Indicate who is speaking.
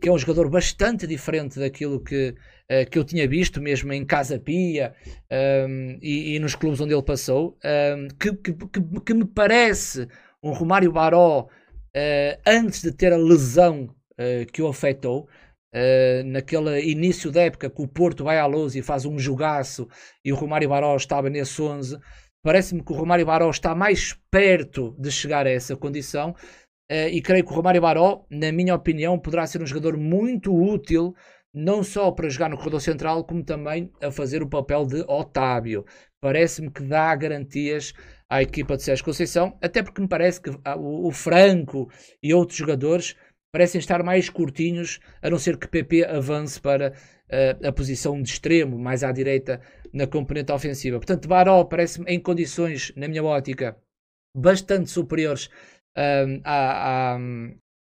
Speaker 1: que é um jogador bastante diferente daquilo que, uh, que eu tinha visto, mesmo em Casa Pia um, e, e, nos clubes onde ele passou, um, que, que, que, me parece um Romário Baró uh, antes de ter a lesão eh, que o afetou. naquele início da época que o Porto vai à luz e faz um jogaço e o Romário Baró estava nesse 11 parece-me que o Romário Baró está mais perto de chegar a essa condição Uh, e creio que o Romário Baró, na minha opinião, poderá ser um jogador muito útil, não só para jogar no corredor central, como também a fazer o papel de Otávio. Parece-me que dá garantias à equipa de Sérgio Conceição, até porque me parece que ah, o, Franco e outros jogadores parecem estar mais curtinhos, a não ser que PP avance para uh, a posição de extremo, mais à direita, na componente ofensiva. Portanto, Baró parece-me em condições, na minha ótica, bastante superiores um, a, uh, a, um,